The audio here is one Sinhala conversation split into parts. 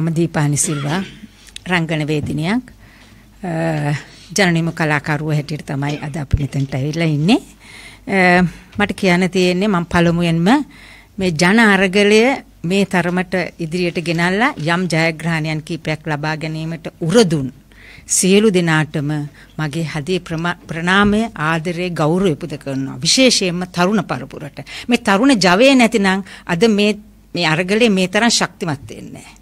මම දීපානි සිල්වා රංගන වේදිනියක් ජනනිම කලාකරුව හැටියට තමයි අද අපි මෙතනට ඇවිල්ලා ඉන්නේ. මට කියන්න තියෙන්නේ මම පළමුවෙන්ම මේ ජන අරගලය මේ තරමට ඉදිරියට ගෙනල්ලා යම් ජයග්‍රහණයන් කීපයක් ලබා ගැනීමට උරදුන් සියලු දෙනාටම මගේ හදේ ප්‍රණාමය ආදරය ගෞරවය පුද කරනවා විශේෂයෙන්ම තරුණ පරපුරට මේ තරුණ ජවය නැතිනම් අද මේ මේ අරගලේ මේ තරම් ශක්තිමත් වෙන්නේ නැහැ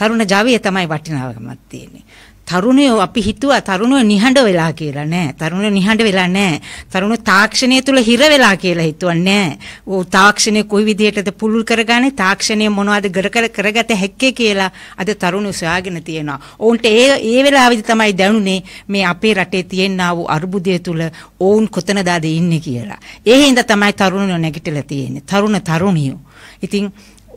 තරුණ ජවයේ තමයි වටිනාකමක් තියෙන්නේ. තරුණයෝ අපි හිතුවා තරුණයෝ නිහඬ වෙලා කියලා නෑ. තරුණයෝ නිහඬ වෙලා නෑ. තරුණ තාක්ෂණය තුල හිර වෙලා කියලා හිතුවා නෑ. ඕ තාක්ෂණය කොයි විදිහටද පුළුල් කරගන්නේ? තාක්ෂණය මොනවද ගර කරගත හැක්කේ කියලා අද තරුණයෝ සොයාගෙන තියෙනවා. ඔවුන්ට ඒ ඒ වෙලාවේදී තමයි දැනුනේ මේ අපේ රටේ තියෙනා වූ අර්බුදය තුල ඔවුන් කොතනදද ඉන්නේ කියලා. ඒ හින්දා තමයි තරුණයෝ නැගිටලා තියෙන්නේ. තරුණ තරුණියෝ. ඉතින්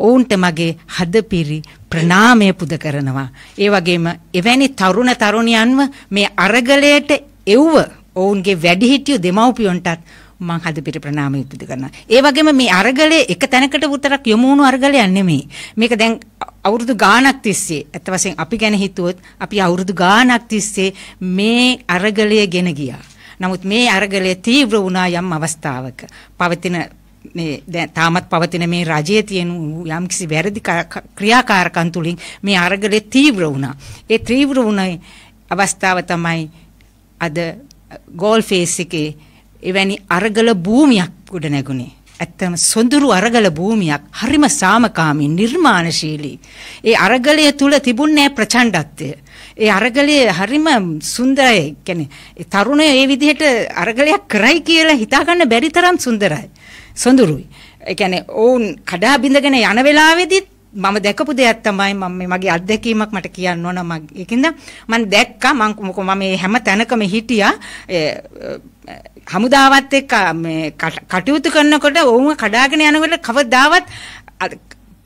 ඔවුන්ට මගේ හදපිරි ප්‍රණාමය පුද කරනවා. ඒ වගේම එවැනි තරුණ තරුණියන්ව මේ අරගලයට එව්ව ඔවුන්ගේ වැඩිහිටියු දෙමව්පියන්ටත් මං හදපිරි ප්‍රණාමය පුද කරනවා. ඒ වගේම මේ අරගලයේ එක තැනකට විතරක් යොමු වුණු අරගලයක් නෙමෙයි. මේක දැන් අවුරුදු ගාණක් තිස්සේ ඇත්ත වශයෙන් අපි ගැන හිතුවොත් අපි අවුරුදු ගාණක් තිස්සේ මේ අරගලය ගෙන ගියා. නමුත් මේ අරගලය තීව්‍ර වුණා යම් අවස්ථාවක. පවතින මේ දැන් තාමත් පවතින මේ රජයේ තියෙන යම්කිසි වැරදි ක්‍රියාකාරකම් තුලින් මේ අරගලේ තීව්‍ර වුණා. ඒ තීව්‍ර වුණේ අවස්ථාව තමයි අද ගෝල් ෆේස් එකේ එවැනි අරගල භූමියක් උඩ නැගුණේ. ඇත්තම සොඳුරු අරගල භූමියක් හරිම සාමකාමී නිර්මාණශීලී. ඒ අරගලය තුල තිබුණේ ප්‍රචණ්ඩත්වය. ඒ අරගලය හරිම සුන්දරයි. කියන්නේ තරුණය මේ විදිහට අරගලයක් කරයි කියලා හිතාගන්න බැරි තරම් සුන්දරයි. සොඳුරුයි. ඒ කියන්නේ ඔවුන් කඩා බිඳගෙන යන වෙලාවේදීත් මම දැකපු දෙයක් තමයි මම මගේ අත්දැකීමක් මට කියන්න ඕන මම ඒකින්ද මම දැක්කා මම මම මේ හැම තැනකම හිටියා හමුදාවත් එක්ක මේ කටයුතු කරනකොට ඔවුන් කඩාගෙන යනකොට කවදාවත්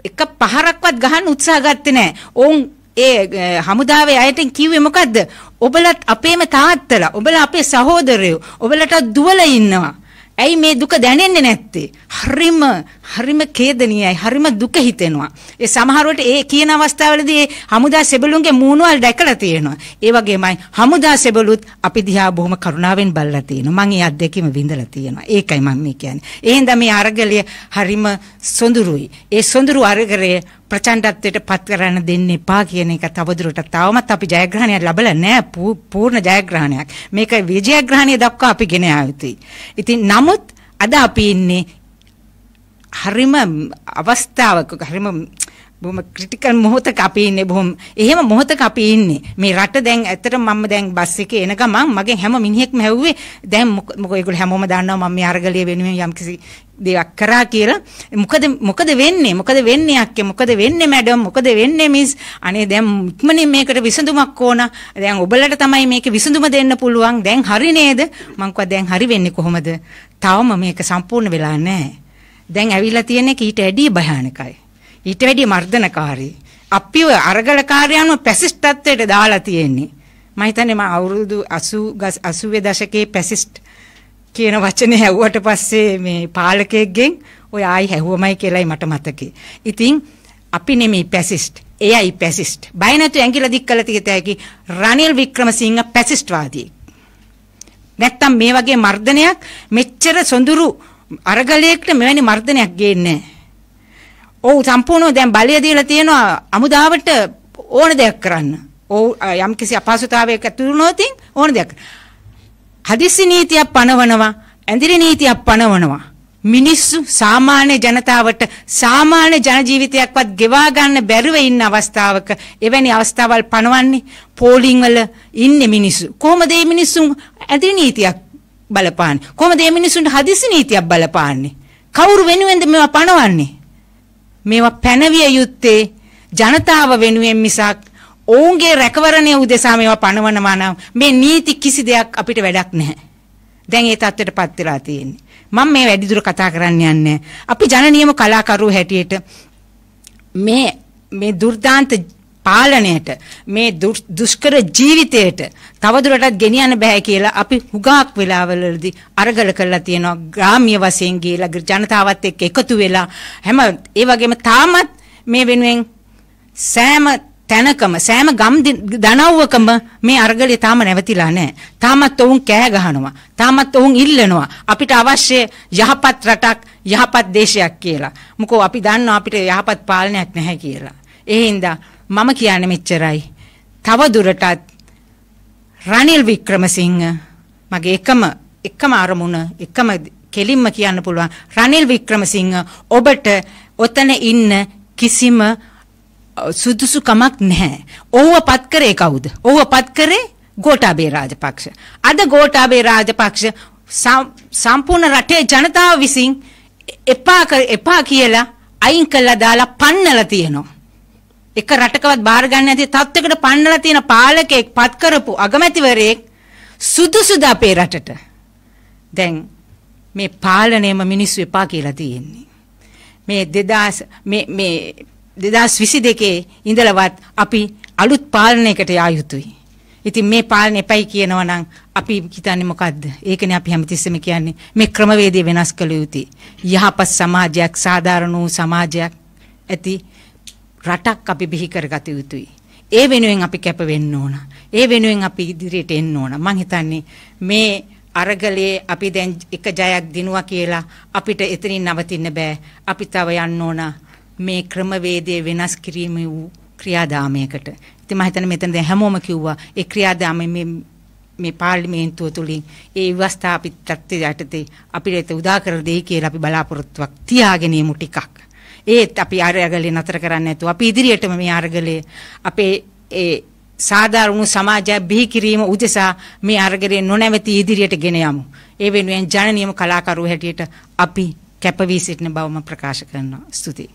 එක පහරක්වත් ගහන්න උත්සාහ ගත්තේ නැහැ. ඔවුන් ඒ හමුදාවේ අයටෙන් කිව්වේ මොකද්ද? ඔබලත් අපේම තාත්තලා, ඔබලා අපේ සහෝදරයෝ, ඔබලට දුවලා ඉන්නවා. ඇයි මේ දුක දැනෙන්නේ නැත්තේ? හරිම හරිම ඛේදනීයයි හරිම දුක හිතෙනවා ඒ සමහරවට ඒ කියන අවස්ථාවලදී ඒ හමුදා සෙබළුන්ගේ මූණවල් දැකලා තියෙනවා ඒ වගේමයි හමුදා සෙබළුත් අපි දිහා බොහොම කරුණාවෙන් බලලා තියෙනවා මම ඒ අත්දැකීම විඳලා තියෙනවා ඒකයි මම මේ කියන්නේ එහෙනම් මේ අරගලය හරිම සොඳුරුයි ඒ සොඳුරු අරගලය ප්‍රචණ්ඩත්වයට පත් කරන්න දෙන්න එපා කියන එක තවදුරට තවමත් අපි ජයග්‍රහණයක් ලැබලා නැහැ පූර්ණ ජයග්‍රහණයක් මේක විජයග්‍රහණය දක්වා අපි ගෙන ආවිතී ඉතින් නමුත් අද අපි ඉන්නේ හරිම අවස්ථාවක හරිම බොහොම ක්‍රිටිකල් මොහොතක අපි ඉන්නේ බොහොම එහෙම මොහොතක අපි ඉන්නේ මේ රට දැන් ඇත්තට මම දැන් බස් එකේ එන ගමන් මගෙන් හැම මිනිහෙක්ම හැව්වේ දැන් මොකද ඒගොල්ලෝ හැමෝම දන්නවා මම මේ අරගලිය වෙනුවෙන් යම්කිසි දේවල් කරා කියලා මොකද මොකද වෙන්නේ මොකද වෙන්නේ අක්කේ මොකද වෙන්නේ මැඩම් මොකද වෙන්නේ මිස් අනේ දැන් ඉක්මනින් මේකට විසඳුමක් ඕන දැන් ඔබලට තමයි මේක විසඳුම දෙන්න පුළුවන් දැන් හරි නේද මං දැන් හරි වෙන්නේ කොහොමද තවම මේක සම්පූර්ණ වෙලා නැහැ දැන් ඇවිල්ලා තියෙන්නේ ඊට ඇඩිය භයානකයි. ඊට වැඩිය මර්ධනකාරී. අපිව අරගලකාරයන්ව පැසිස්ට් තත්ත්වයට දාලා තියෙන්නේ. මම හිතන්නේ මම අවුරුදු 80 80 දශකයේ පැසිස්ට් කියන වචනේ හැව්වට පස්සේ මේ පාලකයෙක්ගෙන් ඔය ආයි හැවුවමයි කියලායි මට මතකයි. ඉතින් අපි නෙමේ පැසිස්ට්. එයයි පැසිස්ට්. බය නැතු ඇඟිලා දික් කළ තියතයි රනිල් වික්‍රමසිංහ පැසිස්ට් වාදී. නැත්තම් මේ වගේ මර්ධනයක් මෙච්චර සොඳුරු අරගලයකට මෙවැනි මර්ධනයක් ගේන්නේ ඔව් සම්පූර්ණව දැන් බලය දීලා තියෙනවා අමුදාවට ඕන දෙයක් කරන්න. ඔව් යම්කිසි අපහසුතාවයක තුරුනොත් ඕන දෙයක්. හදිසි නීතියක් පනවනවා, ඇඳිරි නීතියක් පනවනවා. මිනිස්සු සාමාන්‍ය ජනතාවට සාමාන්‍ය ජන ජීවිතයක්වත් ගෙවා ගන්න බැරුව ඉන්න අවස්ථාවක එවැනි අවස්ථාවල් පනවන්නේ පෝලිං වල ඉන්නේ මිනිස්සු කොහොමද මේ මිනිස්සුන් ඇඳිරි නීතියක් බලපාන්නේ? කොහොමද මේ මිනිසුන්ට හදිසි නීතියක් බලපාන්නේ? කවුරු වෙනුවෙන්ද මේවා පණවන්නේ? මේවා පැනවිය යුත්තේ ජනතාව වෙනුවෙන් මිසක් ඔවුන්ගේ රැකවරණය උදෙසා මේවා පණවනවා නම් මේ නීති කිසි දෙයක් අපිට වැඩක් නැහැ. දැන් ඒ தත්ත්වයටපත් වෙලා තියෙන්නේ. මම මේ වැඩිදුර කතා කරන්න යන්නේ. අපි ජන නියම කලාකරුවෝ හැටියට මේ මේ දුර්දාන්ත පාලනයට මේ දුෂ්කර ජීවිතයට තවදුරටත් ගෙනියන්න බෑ කියලා අපි හුඟක් වෙලාවලදී අරගල කරලා තියෙනවා ග්‍රාම්‍ය වශයෙන් ගිහිලා ජනතාවත් එක්ක එකතු වෙලා හැම ඒ වගේම තාමත් මේ වෙනුවෙන් සෑම තැනකම සෑම ගම් දනව්වකම මේ අරගලේ තාම නැවතිලා නැහැ. තාමත් ඔවුන් කෑ ගහනවා. තාමත් ඔවුන් ඉල්ලනවා. අපිට අවශ්‍ය යහපත් රටක් යහපත් දේශයක් කියලා. මොකෝ අපි දන්නවා අපිට යහපත් පාලනයක් නැහැ කියලා. ඒ හින්දා මම කියන්නේ මෙච්චරයි. තව දුරටත් රනිල් වික්‍රමසිංහ මගේ එකම එකම අරමුණ එකම කෙලින්ම කියන්න පුළුවන් රනිල් වික්‍රමසිංහ ඔබට ඔතන ඉන්න කිසිම සුදුසුකමක් නැහැ. ඔහුව පත් කරේ කවුද? ඔහුව පත් කරේ ගෝඨාභය රාජපක්ෂ. අද ගෝඨාභය රාජපක්ෂ සම්පූර්ණ රටේ ජනතාව විසින් එපා එපා කියලා අයින් කළා දාලා පන්නලා තියෙනවා. එක රටකවත් බාර ගන්න නැති තත්වයකට පන්නලා තියෙන පාලකෙක් පත් කරපු අගමැතිවරයෙක් සුදුසුද අපේ රටට දැන් මේ පාලනයම මිනිස්සු එපා කියලා තියෙන්නේ මේ 2000 මේ මේ 2022 ඉඳලවත් අපි අලුත් පාලනයකට යා යුතුයි ඉතින් මේ පාලන එපයි කියනවා නම් අපි හිතන්නේ මොකද්ද? ඒකනේ අපි හැමතිස්සෙම කියන්නේ මේ ක්‍රමවේදය වෙනස් කළ යුතුයි. යහපත් සමාජයක් සාධාරණ වූ සමාජයක් ඇති රටක් අපි බිහි කරගත යුතුයි. ඒ වෙනුවෙන් අපි කැප වෙන්න ඕන. ඒ වෙනුවෙන් අපි ඉදිරියට එන්න ඕන. මං හිතන්නේ මේ අරගලයේ අපි දැන් එක ජයක් දිනුවා කියලා අපිට එතනින් නවතින්න බෑ. අපි තව යන්න ඕන මේ ක්‍රමවේදය වෙනස් කිරීම වූ ක්‍රියාදාමයකට. ඉතින් මම හිතන්නේ මෙතන දැන් හැමෝම කිව්වා ඒ ක්‍රියාදාමය මේ මේ පාර්ලිමේන්තුව තුලින් ඒ ව්‍යවස්ථාපිත තත්ත්වයට අපිට උදා කර දෙයි කියලා අපි බලාපොරොත්තුවක් තියාගෙන ඉමු ටිකක්. ඒත් අපි ආර්යගලේ නතර කරන්නේ නැතුව අපි ඉදිරියටම මේ ආර්ගලේ අපේ ඒ සාධාරණ සමාජය බිහි කිරීම උදෙසා මේ ආර්ගලේ නොනැවති ඉදිරියට ගෙන යමු. ඒ වෙනුවෙන් ජනනියම කලාකරුවෝ හැටියට අපි කැපවී සිටින බවම ප්‍රකාශ කරනවා. ස්තුතියි.